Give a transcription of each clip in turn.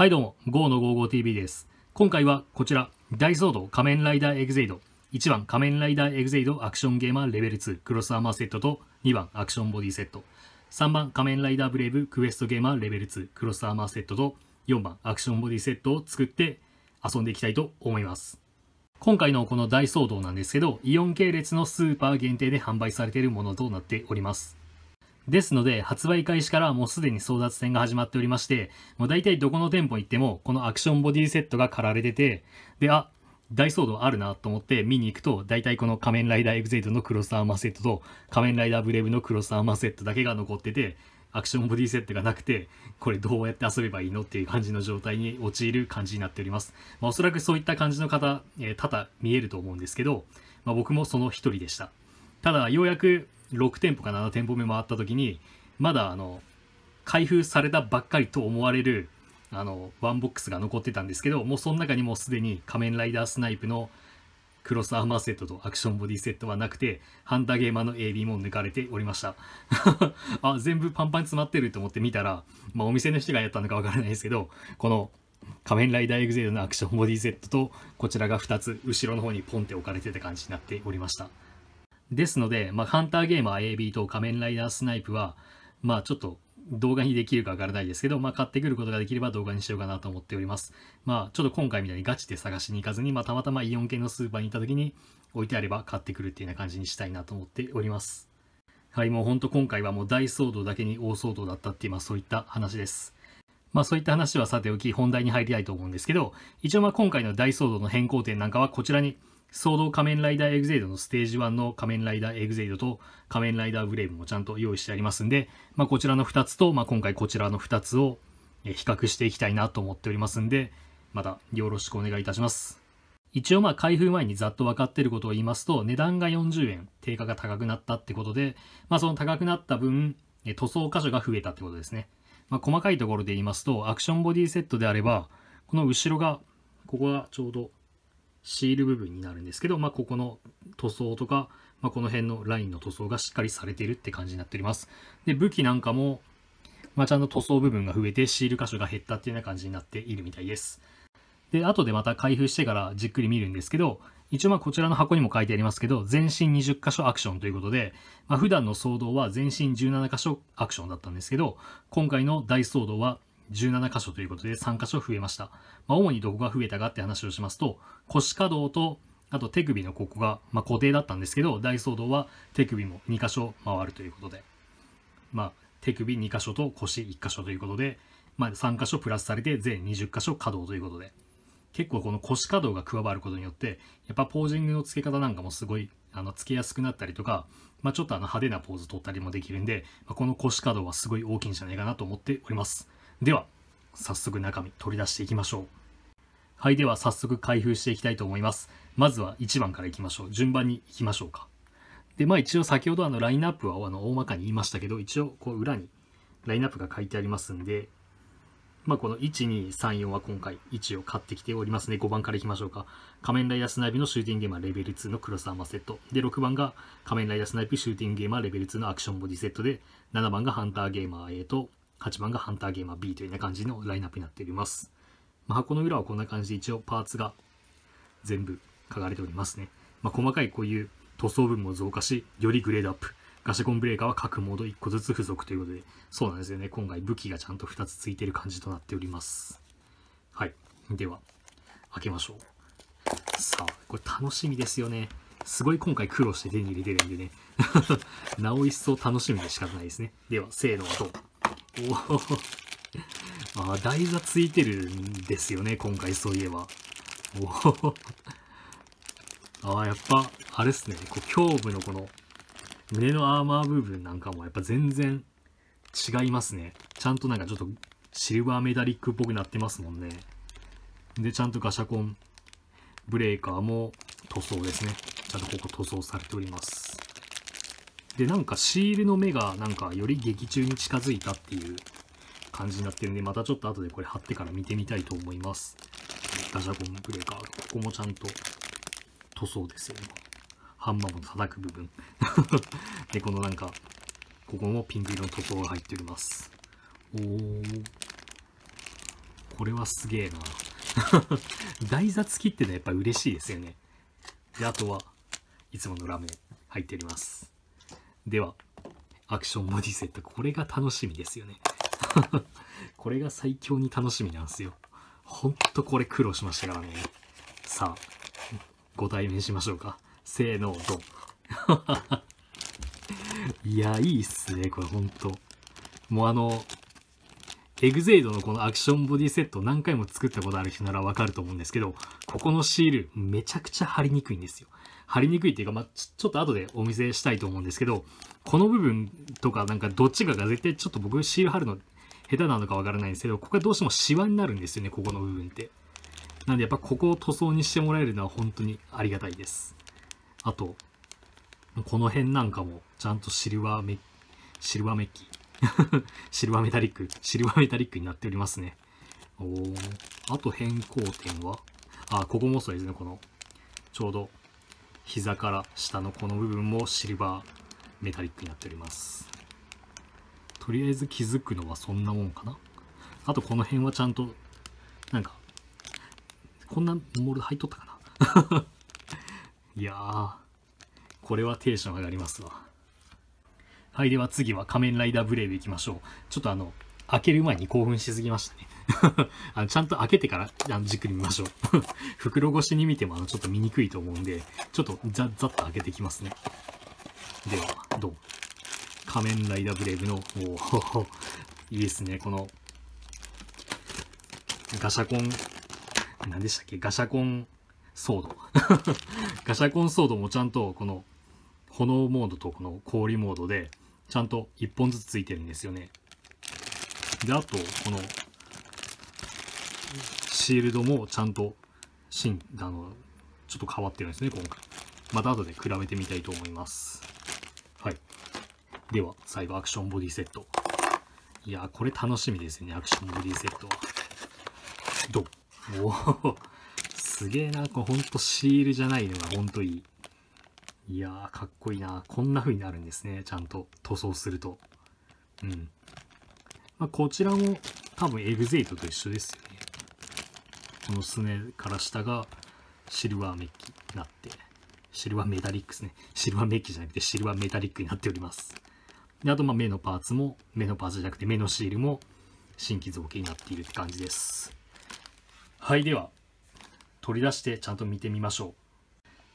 はいどうも、GO の 55TV です。今回はこちら、ダイソード仮面ライダーエグゼイド。1番仮面ライダーエグゼイドアクションゲーマーレベル2クロスアーマーセットと2番アクションボディセット。3番仮面ライダーブレイブクエストゲーマーレベル2クロスアーマーセットと4番アクションボディセットを作って遊んでいきたいと思います。今回のこの大騒動なんですけど、イオン系列のスーパー限定で販売されているものとなっております。ですので、発売開始からもうすでに争奪戦が始まっておりまして、もう大体どこの店舗に行っても、このアクションボディセットが駆られてて、で、あ、ダイソードあるなと思って見に行くと、大体この仮面ライダーエグゼイドのクロスアーマーセットと、仮面ライダーブレイブのクロスアーマーセットだけが残ってて、アクションボディセットがなくて、これどうやって遊べばいいのっていう感じの状態に陥る感じになっております。まあ、おそらくそういった感じの方、えー、多々見えると思うんですけど、まあ、僕もその一人でした。ただ、ようやく6店舗か7店舗目回った時にまだあの開封されたばっかりと思われるあのワンボックスが残ってたんですけどもうその中にもうすでに仮面ライダースナイプのクロスアーマーセットとアクションボディセットはなくてハンターゲーマーの AB も抜かれておりました あ全部パンパン詰まってると思って見たら、まあ、お店の人がやったのかわからないですけどこの仮面ライダーエグゼイドのアクションボディセットとこちらが2つ後ろの方にポンって置かれてた感じになっておりましたですので、まあ、ハンターゲーマー a b と仮面ライダースナイプは、まあ、ちょっと動画にできるかわからないですけど、まあ、買ってくることができれば動画にしようかなと思っております。まあ、ちょっと今回みたいにガチで探しに行かずに、まあ、たまたまイオン系のスーパーに行った時に置いてあれば買ってくるっていうような感じにしたいなと思っております。はい、もうほんと今回はもう大騒動だけに大騒動だったっていう、まあ、そういった話です。まあそういった話はさておき本題に入りたいと思うんですけど、一応まあ今回の大騒動の変更点なんかはこちらにソード仮面ライダーエグゼイドのステージ1の仮面ライダーエグゼイドと仮面ライダーブレイブもちゃんと用意してありますんで、まあ、こちらの2つと、まあ、今回こちらの2つを比較していきたいなと思っておりますんで、またよろしくお願いいたします。一応まあ開封前にざっと分かっていることを言いますと、値段が40円、定価が高くなったってことで、まあその高くなった分、塗装箇所が増えたってことですね。まあ細かいところで言いますと、アクションボディセットであれば、この後ろが、ここがちょうどシール部分になるんですけど、まあ、ここの塗装とか、まあ、この辺のラインの塗装がしっかりされているって感じになっております。で、武器なんかも、まあ、ちゃんと塗装部分が増えて、シール箇所が減ったっていうような感じになっているみたいです。で、後でまた開封してからじっくり見るんですけど、一応まあこちらの箱にも書いてありますけど、全身20箇所アクションということで、まあ、普段の騒動は全身17箇所アクションだったんですけど、今回の大騒動は17箇所ということで3箇所増えました。まあ、主にどこが増えたかって話をしますと、腰可動と、あと手首のここが、まあ、固定だったんですけど、大騒動は手首も2箇所回るということで、まあ、手首2箇所と腰1箇所ということで、まあ、3箇所プラスされて全20箇所可動ということで、結構この腰可動が加わることによって、やっぱポージングの付け方なんかもすごい、あの、付けやすくなったりとか、まあ、ちょっとあの派手なポーズ取ったりもできるんで、まあ、この腰可動はすごい大きいんじゃないかなと思っております。では、早速中身取り出していきましょう。はい、では早速開封していきたいと思います。まずは1番からいきましょう。順番にいきましょうか。で、まあ一応先ほどあのラインナップはあの大まかに言いましたけど、一応こう裏にラインナップが書いてありますんで、まあこの1234は今回1を買ってきておりますね。5番からいきましょうか。仮面ライダースナイプのシューティングゲーマーレベル2の黒ーマセット。で、6番が仮面ライダースナイプシューティングゲーマーレベル2のアクションボディセットで、7番がハンターゲーマー A と8番がハンターゲーマー B というような感じのラインナップになっております。まあ、箱の裏はこんな感じで一応パーツが全部書かれておりますね。まあ、細かいこういう塗装分も増加し、よりグレードアップ。ガシャコンブレーカーは各モード1個ずつ付属ということで、そうなんですよね。今回武器がちゃんと2つ付いてる感じとなっております。はい。では、開けましょう。さあ、これ楽しみですよね。すごい今回苦労して手に入れてるんでね。なお一層楽しみで仕方ないですね。では、せーの、どうおお あ、台がついてるんですよね、今回そういえば。おお ああ、やっぱ、あれっすね、こう、胸部のこの、胸のアーマー部分なんかもやっぱ全然違いますね。ちゃんとなんかちょっとシルバーメダリックっぽくなってますもんね。で、ちゃんとガシャコンブレーカーも塗装ですね。ちゃんとここ塗装されております。でなんかシールの目がなんかより劇中に近づいたっていう感じになってるんでまたちょっと後でこれ貼ってから見てみたいと思いますガシャコンブレーカーここもちゃんと塗装ですよねハンマーも叩く部分 でこのなんかここもピンク色の塗装が入っておりますおーこれはすげえな 台座付きってのはやっぱ嬉しいですよねであとはいつものラメ入っておりますではアクションボディセットこれが楽しみですよね これが最強に楽しみなんですよほんとこれ苦労しましたからねさあご対面しましょうかせーのドン いやいいっすねこれほんともうあのエグゼイドのこのアクションボディセット何回も作ったことある人ならわかると思うんですけどここのシールめちゃくちゃ貼りにくいんですよ。貼りにくいっていうか、まあ、ちょっと後でお見せしたいと思うんですけど、この部分とかなんかどっちかが絶対ちょっと僕シール貼るの下手なのかわからないんですけど、ここがどうしてもシワになるんですよね、ここの部分って。なんでやっぱここを塗装にしてもらえるのは本当にありがたいです。あと、この辺なんかもちゃんとシルバーメ、シルバーメッキ シルバーメタリック、シルバーメタリックになっておりますね。おあと変更点はあここもそうですねこのちょうど膝から下のこの部分もシルバーメタリックになっておりますとりあえず気づくのはそんなもんかなあとこの辺はちゃんとなんかこんなモール入っとったかな いやーこれはテンション上がりますわはいでは次は仮面ライダーブレイブ行きましょうちょっとあの開ける前に興奮しすぎましたね あのちゃんと開けてからあのじっくり見ましょう 袋越しに見てもあのちょっと見にくいと思うんで、ちょっとざっザッと開けてきますね。では、どう仮面ライダーブレイブの、お いいですね、この、ガシャコン、何でしたっけ、ガシャコンソード。ガシャコンソードもちゃんと、この、炎モードとこの氷モードで、ちゃんと1本ずつついてるんですよね。で、あと、この、シールドもちゃんと芯、あのちょっと変わってるんですね今回また後で比べてみたいと思いますはいでは最後アクションボディセットいやこれ楽しみですねアクションボディセットはどう おおすげえなこれほんとシールじゃないのがほんといいいやーかっこいいなこんな風になるんですねちゃんと塗装するとうん、まあ、こちらも多分エグゼイトと一緒ですよこのすねから下がシルバーメッキになって、シルバーメタリックですね。シルバーメッキじゃなくてシルバーメタリックになっております。で、あとまあ目のパーツも、目のパーツじゃなくて目のシールも新規造形になっているって感じです。はい、では、取り出してちゃんと見てみましょう。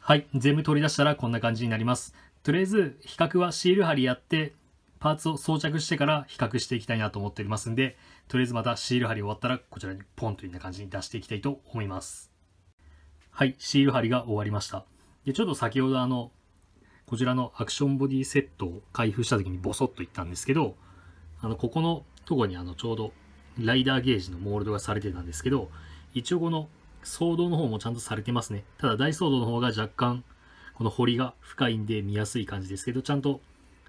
はい、全部取り出したらこんな感じになります。とりあえず、比較はシール貼りやって、パーツを装着してから比較していきたいなと思っておりますんで、とりあえずまたシール貼り終わったらこちらにポンというような感じに出していきたいと思います。はい、シール貼りが終わりました。で、ちょっと先ほどあの、こちらのアクションボディセットを開封した時にボソッと言ったんですけど、あの、ここのとこにあの、ちょうどライダーゲージのモールドがされてたんですけど、一応この騒動の方もちゃんとされてますね。ただ大騒動の方が若干この彫りが深いんで見やすい感じですけど、ちゃんと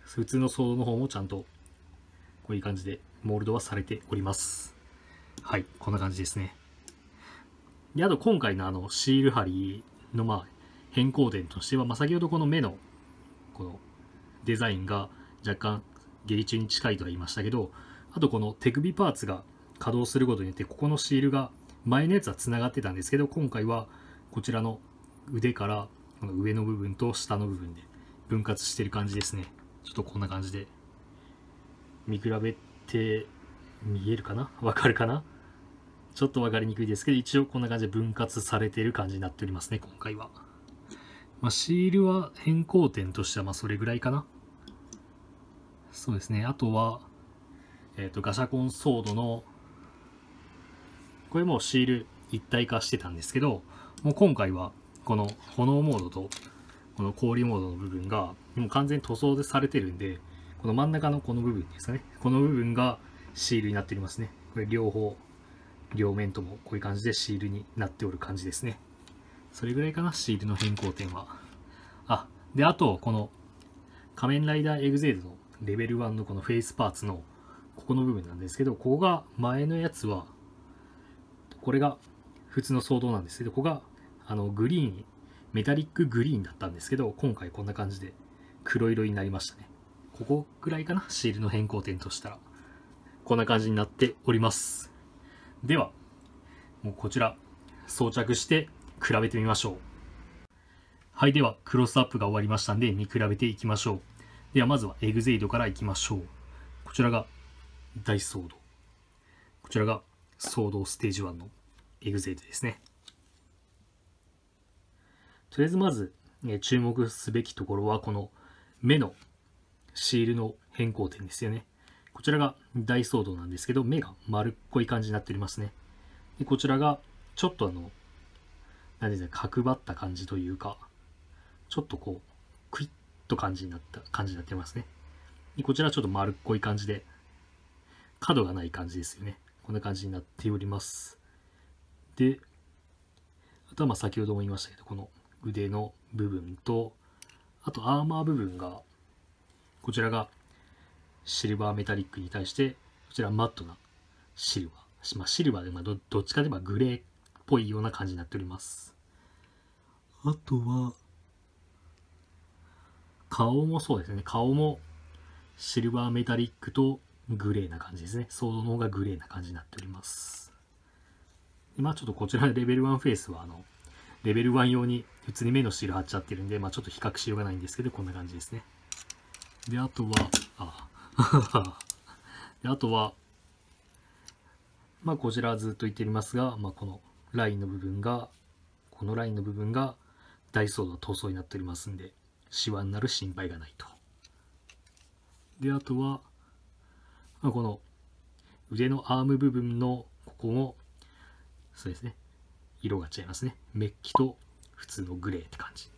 普通の層の方もちゃんとこういう感じでモールドはされております。はい、こんな感じですね。で、あと今回のあのシール貼りのまあ変更点としては、まあ、先ほどこの目のこのデザインが若干下痢中に近いとは言いましたけど、あとこの手首パーツが稼働することによって、ここのシールが前のやつは繋がってたんですけど、今回はこちらの腕からこの上の部分と下の部分で分割してる感じですね。ちょっとこんな感じで見比べて見えるかなわかるかなちょっと分かりにくいですけど、一応こんな感じで分割されてる感じになっておりますね、今回は。まあ、シールは変更点としてはまそれぐらいかな。そうですね。あとは、えっ、ー、と、ガシャコンソードの、これもシール一体化してたんですけど、もう今回はこの炎モードとこの氷モードの部分がもう完全に塗装でされてるんで、この真ん中のこの部分ですね。この部分がシールになっておりますね。これ両方、両面ともこういう感じでシールになっておる感じですね。それぐらいかな、シールの変更点は。あ、で、あと、この仮面ライダーエグゼイドのレベル1のこのフェイスパーツのここの部分なんですけど、ここが前のやつは、これが普通の騒動なんですけど、ここがあのグリーン、メタリックグリーンだったんですけど、今回こんな感じで黒色になりましたね。ここぐらいかなシールの変更点としたら。こんな感じになっております。では、もうこちら装着して比べてみましょう。はい、ではクロスアップが終わりましたんで見比べていきましょう。ではまずはエグゼイドからいきましょう。こちらが大ソード。こちらがソードステージ1のエグゼイドですね。とりあえずまず、え注目すべきところはこの目のシールの変更点ですよね。こちらが大騒動なんですけど、目が丸っこい感じになっておりますね。でこちらがちょっとあの、何ですか、角張った感じというか、ちょっとこう、クイッと感じになった感じになってますね。でこちらはちょっと丸っこい感じで、角がない感じですよね。こんな感じになっております。で、あとはまあ先ほども言いましたけど、この腕の部分と、あとアーマー部分が、こちらがシルバーメタリックに対して、こちらマットなシルバー。まあ、シルバーで、まど、どっちかで言えばグレーっぽいような感じになっております。あとは、顔もそうですね。顔もシルバーメタリックとグレーな感じですね。ソードの方がグレーな感じになっております。まあちょっとこちらレベル1フェイスはあのレベル1用に普通に目のシール貼っちゃってるんで、まあ、ちょっと比較しようがないんですけど、こんな感じですね。で、あとは、あ であとは、まあ、こちらはずっと言っておりますが、まあ、このラインの部分が、このラインの部分が、ダイソーの塗装になっておりますんで、シワになる心配がないと。で、あとは、まあ、この腕のアーム部分のここも、そうですね、色が違いますねメッキと普通のグレーって感じ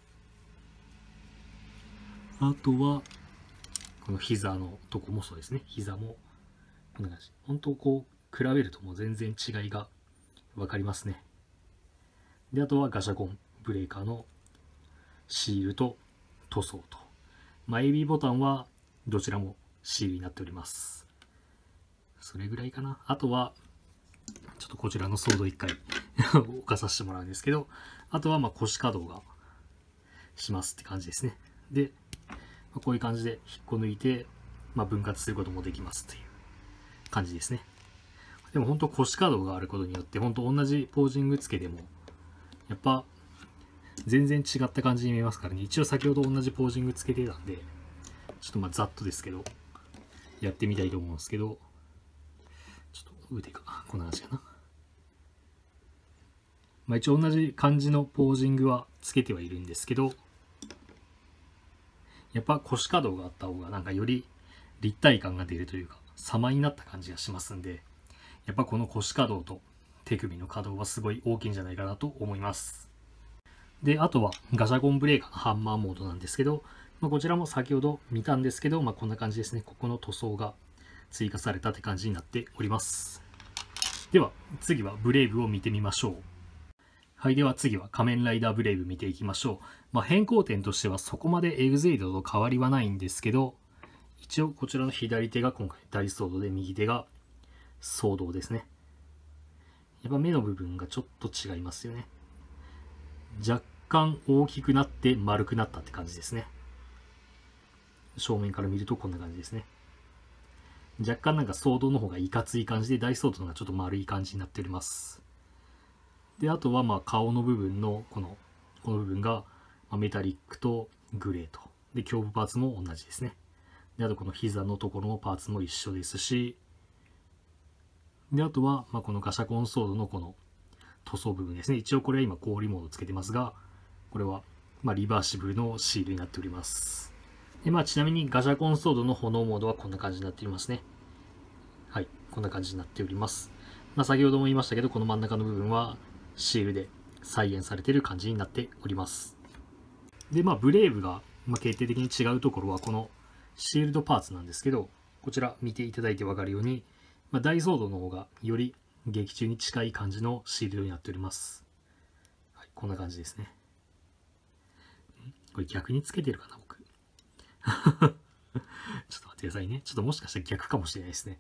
あとはこの膝のとこもそうですね膝もこんな感じ本当こう比べるともう全然違いが分かりますねであとはガシャコンブレーカーのシールと塗装と、まあ、AB ボタンはどちらもシールになっておりますそれぐらいかなあとはちょっとこちらのソード1回 置させてもらうんですけど、あとはま腰稼働がしますって感じですね。で、まこういう感じで引っこ抜いて、まあ、分割することもできますという感じですね。でも本当腰稼働があることによって、本当同じポージング付けでも、やっぱ全然違った感じに見えますからね。一応先ほど同じポージング付けてたんで、ちょっとまあざっとですけど、やってみたいと思うんですけど、ちょっと腕が、こんな感じかな。まあ、一応同じ感じのポージングはつけてはいるんですけどやっぱ腰稼働があった方がなんかより立体感が出るというか様になった感じがしますんでやっぱこの腰稼働と手首の可動はすごい大きいんじゃないかなと思いますであとはガシャゴンブレーカーのハンマーモードなんですけど、まあ、こちらも先ほど見たんですけど、まあ、こんな感じですねここの塗装が追加されたって感じになっておりますでは次はブレイブを見てみましょうはい、では次は仮面ライダーブレイブ見ていきましょう。まあ、変更点としてはそこまでエグゼイドと変わりはないんですけど、一応こちらの左手が今回ダイソードで、右手がソードですね。やっぱ目の部分がちょっと違いますよね。若干大きくなって丸くなったって感じですね。正面から見るとこんな感じですね。若干なんかソードの方がいかつい感じで、ダイソードの方がちょっと丸い感じになっております。であとはまあ顔の部分のこのこの部分がメタリックとグレーとで胸部パーツも同じですねであとこの膝のところのパーツも一緒ですしであとはまあこのガシャコンソードのこの塗装部分ですね一応これは今氷モードつけてますがこれはまあリバーシブルのシールになっておりますでまあちなみにガシャコンソードの炎モードはこんな感じになっておりますねはいこんな感じになっておりますまあ、先ほども言いましたけど、この真ん中の部分はシールで再現されている感じになっております。で、まあ、ブレイブが、まあ、決定的に違うところは、このシールドパーツなんですけど、こちら見ていただいて分かるように、まあ、大ードの方がより劇中に近い感じのシールドになっております。はい、こんな感じですね。これ逆につけてるかな、僕。ちょっと待ってくださいね。ちょっともしかしたら逆かもしれないですね。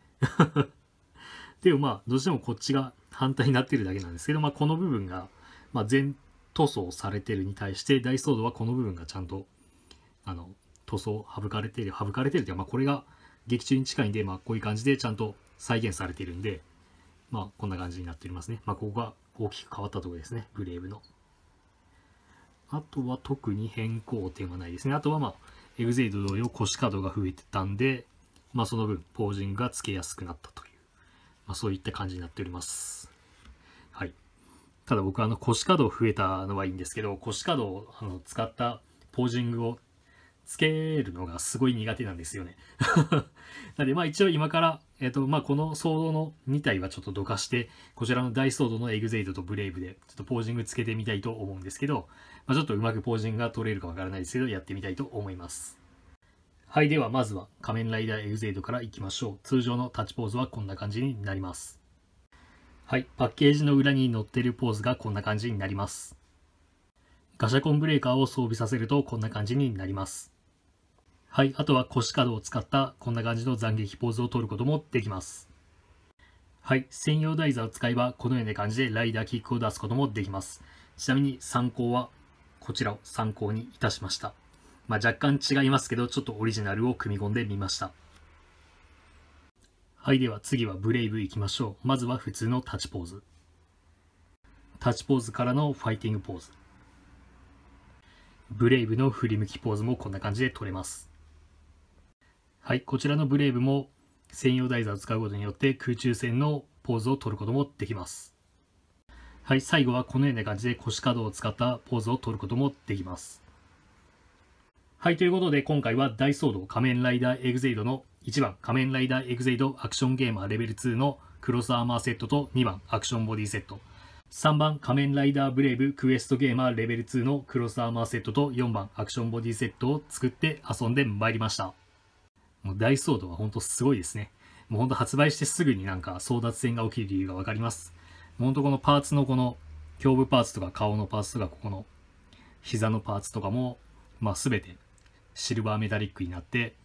でもまあ、どうしてもこっちが反対になってるだけなんですけど、まあ、この部分が、まあ、全塗装されてるに対してダイソードはこの部分がちゃんとあの塗装省かれてる省かれてるというか、まあ、これが劇中に近いんで、まあ、こういう感じでちゃんと再現されてるんで、まあ、こんな感じになっておりますね、まあ、ここが大きく変わったところですねグレーブのあとは特に変更点はないですねあとはまあエグゼイド同様腰角が増えてたんで、まあ、その分ポージングがつけやすくなったとまあ、そういった感じになっております。はい。ただ僕はあの腰角を増えたのはいいんですけど、腰角をあの使ったポージングをつけるのがすごい苦手なんですよね なのでまあ一応今から、えっ、ー、とまあこのソードの2体はちょっとどかして、こちらの大ソードのエグゼイドとブレイブでちょっとポージングつけてみたいと思うんですけど、まあ、ちょっとうまくポージングが取れるかわからないですけど、やってみたいと思います。はい、ではまずは仮面ライダーエグゼイドからいきましょう。通常のタッチポーズはこんな感じになります。はい、パッケージの裏に載ってるポーズがこんな感じになります。ガシャコンブレーカーを装備させるとこんな感じになります。はい、あとは腰角を使ったこんな感じの斬撃ポーズを取ることもできます。はい、専用台座を使えばこのような感じでライダーキックを出すこともできます。ちなみに参考はこちらを参考にいたしました。まあ、若干違いますけど、ちょっとオリジナルを組み込んでみました。はい、では次はブレイブいきましょう。まずは普通のタッチポーズ。タッチポーズからのファイティングポーズ。ブレイブの振り向きポーズもこんな感じで取れます。はい、こちらのブレイブも専用台座を使うことによって空中戦のポーズを取ることもできます。はい、最後はこのような感じで腰角を使ったポーズを取ることもできます。はい、ということで今回は大騒動仮面ライダーエグゼイドの1番仮面ライダーエグゼイドアクションゲーマーレベル2のクロスアーマーセットと2番アクションボディセット3番仮面ライダーブレイブクエストゲーマーレベル2のクロスアーマーセットと4番アクションボディセットを作って遊んでまいりましたもう大騒動は本当すごいですねもう本当発売してすぐになんか争奪戦が起きる理由が分かりますもう本当このパーツのこの胸部パーツとか顔のパーツとかここの膝のパーツとかもまあ全てシルバーメタリックになって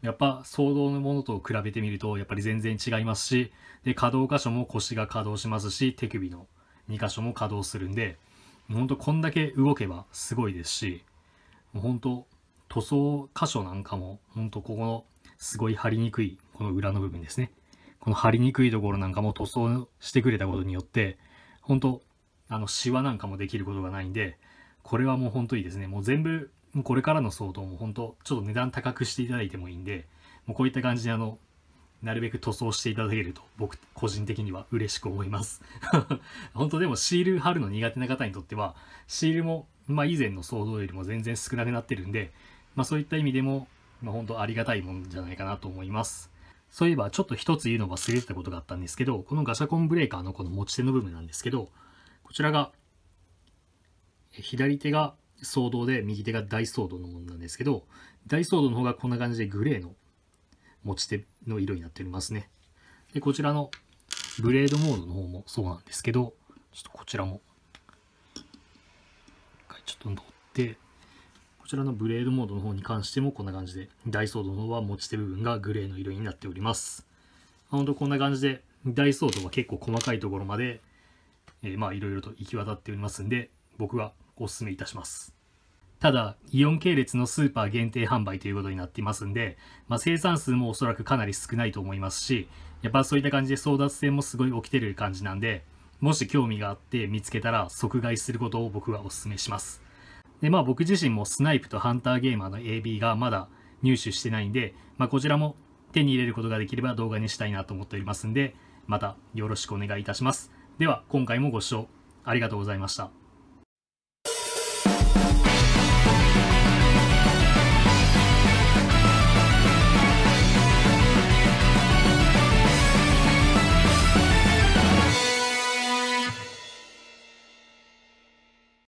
やっぱ相動のものと比べてみるとやっぱり全然違いますしで可動箇所も腰が稼働しますし手首の2箇所も稼働するんでほんとこんだけ動けばすごいですしもほんと塗装箇所なんかもほんとここのすごい貼りにくいこの裏の部分ですねこの貼りにくいところなんかも塗装してくれたことによって本当あのシワなんかもできることがないんでこれはもう本当いいですねもう全部もうこれからの騒動も本当ちょっと値段高くしていただいてもいいんで、もうこういった感じであの、なるべく塗装していただけると僕個人的には嬉しく思います 本当でもシール貼るの苦手な方にとっては、シールも、まあ以前の騒動よりも全然少なくなってるんで、まあそういった意味でも、まあ本当ありがたいもんじゃないかなと思います。そういえばちょっと一つ言うの忘れてたことがあったんですけど、このガシャコンブレーカーのこの持ち手の部分なんですけど、こちらが、左手が騒動で右手が大騒動のものなんですけど大騒動の方がこんな感じでグレーの持ち手の色になっておりますねでこちらのブレードモードの方もそうなんですけどちょっとこちらもちょっと乗ってこちらのブレードモードの方に関してもこんな感じでダイソードの方は持ち手部分がグレーの色になっておりますほんとこんな感じでダイソードは結構細かいところまで、えー、まあいろいろと行き渡っておりますんで僕はお勧めいたします。ただ、イオン系列のスーパー限定販売ということになっていますんで、まあ、生産数もおそらくかなり少ないと思いますし、やっぱそういった感じで争奪戦もすごい起きてる感じなんで、もし興味があって見つけたら即買いすることを僕はお勧めします。で、まあ僕自身もスナイプとハンターゲーマーの AB がまだ入手してないんで、まあこちらも手に入れることができれば動画にしたいなと思っておりますんで、またよろしくお願いいたします。では今回もご視聴ありがとうございました。